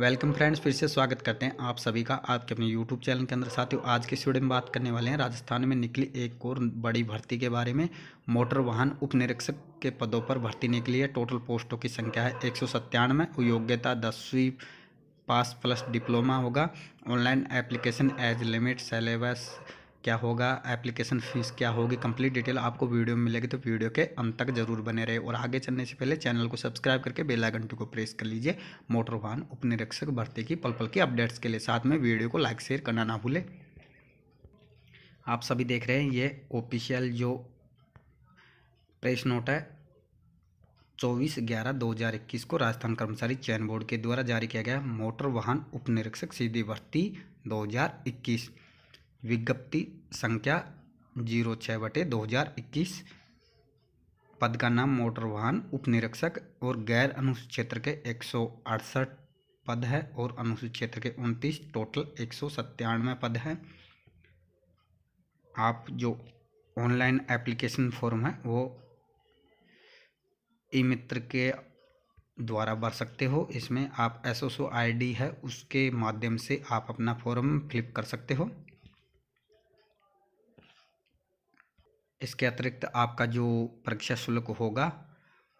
welcome friends फिर से स्वागत करते हैं आप सभी का आपके अपने यूट्यूब चैनल के अंदर साथियों आज के स्टूडियो में बात करने वाले हैं राजस्थान में निकली एक और बड़ी भर्ती के बारे में मोटर वाहन उप निरीक्षक के पदों पर भर्ती निकली है टोटल पोस्टों की संख्या है एक सौ सत्तानवे योग्यता दसवीं पास प्लस डिप्लोमा होगा online application age limit syllabus क्या होगा एप्लीकेशन फ़ीस क्या होगी कंप्लीट डिटेल आपको वीडियो में मिलेगी तो वीडियो के अंत तक जरूर बने रहे और आगे चलने से पहले चैनल को सब्सक्राइब करके बेल आइकन को प्रेस कर लीजिए मोटर वाहन उपनिरीक्षक भर्ती की पल पल की अपडेट्स के लिए साथ में वीडियो को लाइक शेयर करना ना भूलें आप सभी देख रहे हैं ये ऑफिशियल जो प्रेस नोट है चौबीस ग्यारह दो हज़ार इक्कीस को राजस्थान कर्मचारी चयन बोर्ड के द्वारा जारी किया गया मोटर वाहन उपनिरीक्षक सीधी भर्ती दो हज़ार इक्कीस विज्ञप्ति संख्या जीरो छः बटे दो हज़ार इक्कीस पद का नाम मोटर वाहन उप निरीक्षक और गैर अनुसूचित क्षेत्र के एक सौ अड़सठ पद है और अनुसूचित क्षेत्र के उनतीस टोटल एक सौ सत्तानवे पद हैं आप जो ऑनलाइन एप्लीकेशन फॉर्म है वो ई मित्र के द्वारा भर सकते हो इसमें आप एस ओ आईडी है उसके माध्यम से आप अपना फॉर्म फिलप कर सकते हो इसके अतिरिक्त आपका जो परीक्षा शुल्क होगा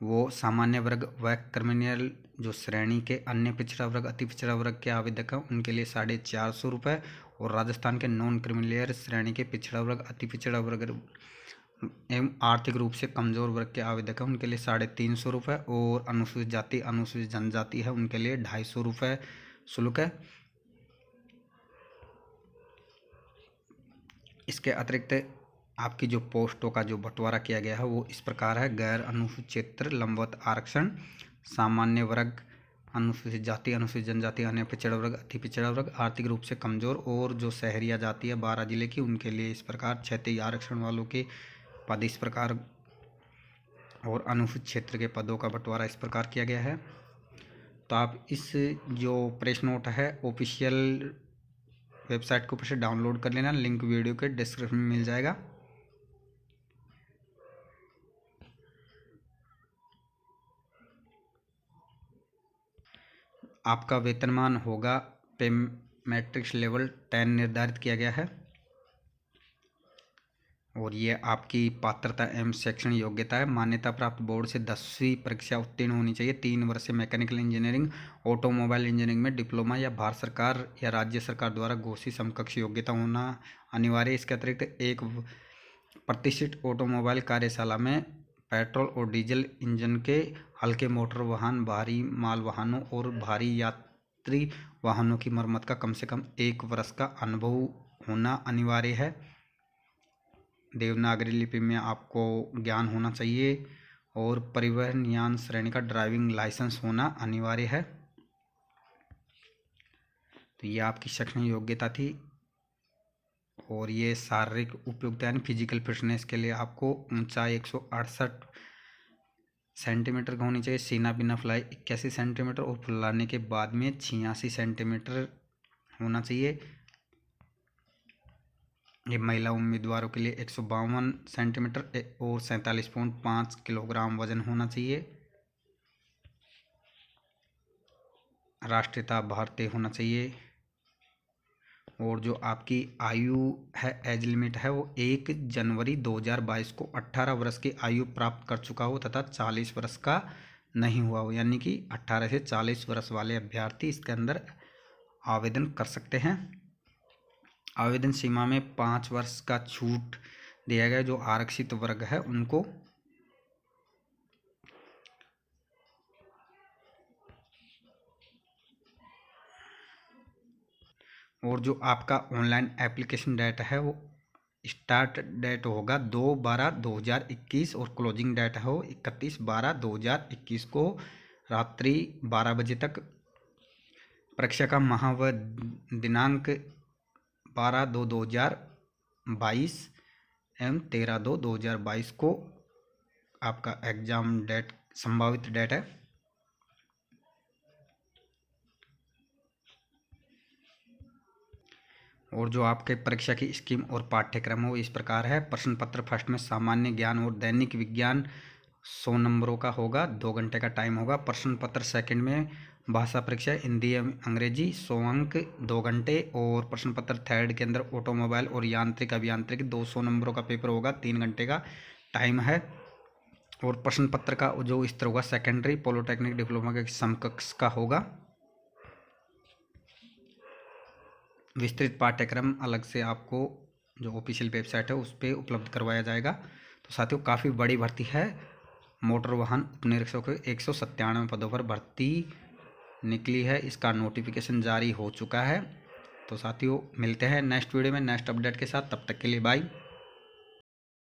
वो सामान्य वर्ग व क्रिमिनल जो श्रेणी के अन्य पिछड़ा वर्ग अति पिछड़ा वर्ग के आवेदक हैं उनके लिए साढ़े चार सौ रुपये और राजस्थान के नॉन क्रिमिनलियर श्रेणी के पिछड़ा वर्ग अति पिछड़ा वर्ग एवं आर्थिक रूप से कमज़ोर वर्ग के आवेदक हैं उनके लिए साढ़े तीन सौ रुपये और अनुसूचित जाति अनुसूचित जनजाति है उनके लिए ढाई सौ रुपये शुल्क है इसके अतिरिक्त आपकी जो पोस्टों का जो बंटवारा किया गया है वो इस प्रकार है गैर अनुसूचित क्षेत्र लंबवत आरक्षण सामान्य वर्ग अनुसूचित जाति अनुसूचित जनजाति अन्य पिछड़ा वर्ग अति पिछड़ा वर्ग आर्थिक रूप से कमज़ोर और जो शहरिया जाति है बारह जिले की उनके लिए इस प्रकार क्षेत्रीय आरक्षण वालों के पद इस प्रकार और अनुसूचित क्षेत्र के पदों का बंटवारा इस प्रकार किया गया है तो आप इस जो प्रेस नोट है ऑफिशियल वेबसाइट के ऊपर से डाउनलोड कर लेना लिंक वीडियो के डिस्क्रिप्शन में मिल जाएगा आपका वेतनमान होगा पे मैट्रिक्स लेवल टेन निर्धारित किया गया है और ये आपकी पात्रता एवं शैक्षणिक योग्यता है मान्यता प्राप्त बोर्ड से दसवीं परीक्षा उत्तीर्ण होनी चाहिए तीन वर्ष से मैकेनिकल इंजीनियरिंग ऑटोमोबाइल इंजीनियरिंग में डिप्लोमा या भारत सरकार या राज्य सरकार द्वारा घोषित समकक्ष योग्यता होना अनिवार्य इसके अतिरिक्त एक प्रतिष्ठित ऑटोमोबाइल कार्यशाला में पेट्रोल और डीजल इंजन के हल्के मोटर वाहन भारी वाहनों और भारी यात्री वाहनों की मरम्मत का कम से कम एक वर्ष का अनुभव होना अनिवार्य है देवनागरी लिपि में आपको ज्ञान होना चाहिए और परिवहन यान श्रेणी का ड्राइविंग लाइसेंस होना अनिवार्य है तो ये आपकी शैक्षणिक योग्यता थी और ये शारीरिक उपयुक्त यानी फिजिकल फिटनेस के लिए आपको ऊंचाई एक सेंटीमीटर का होनी चाहिए सीना बिना फ्लाई इक्यासी सेंटीमीटर और फुलाने के बाद में छियासी सेंटीमीटर होना चाहिए ये महिला उम्मीदवारों के लिए एक सौ बावन सेंटीमीटर और सैंतालीस पॉइंट पाँच किलोग्राम वजन होना चाहिए राष्ट्रीयता भारतीय होना चाहिए और जो आपकी आयु है एज लिमिट है वो एक जनवरी 2022 को 18 वर्ष की आयु प्राप्त कर चुका हो तथा 40 वर्ष का नहीं हुआ हो यानी कि 18 से 40 वर्ष वाले अभ्यर्थी इसके अंदर आवेदन कर सकते हैं आवेदन सीमा में पाँच वर्ष का छूट दिया गया जो आरक्षित वर्ग है उनको और जो आपका ऑनलाइन एप्लीकेशन डेट है वो स्टार्ट डेट होगा दो बारह दो हज़ार इक्कीस और क्लोजिंग डेट है वो इकतीस बारह दो हज़ार इक्कीस को रात्रि बारह बजे तक परीक्षा का महाव दिनांक बारह दो दो हज़ार बाईस एवं तेरह दो दो हज़ार बाईस को आपका एग्ज़ाम डेट संभावित डेट है और जो आपके परीक्षा की स्कीम और पाठ्यक्रम है वो इस प्रकार है प्रश्न पत्र फर्स्ट में सामान्य ज्ञान और दैनिक विज्ञान सौ नंबरों का होगा दो घंटे का टाइम होगा प्रश्न पत्र सेकंड में भाषा परीक्षा हिंदी अंग्रेजी सौ अंक दो घंटे और प्रश्न पत्र थर्ड के अंदर ऑटोमोबाइल और यांत्रिक अभियांत्रिक दो सौ नंबरों का पेपर होगा तीन घंटे का टाइम है और प्रश्न पत्र का जो स्तर होगा सेकेंडरी पॉलिटेक्निक डिप्लोमा के समकक्ष का होगा विस्तृत पाठ्यक्रम अलग से आपको जो ऑफिशियल वेबसाइट है उस पर उपलब्ध करवाया जाएगा तो साथियों काफ़ी बड़ी भर्ती है मोटर वाहन उपनिरीक्षक एक सौ सत्तानवे पदों पर भर्ती निकली है इसका नोटिफिकेशन जारी हो चुका है तो साथियों मिलते हैं नेक्स्ट वीडियो में नेक्स्ट अपडेट के साथ तब तक के लिए बाई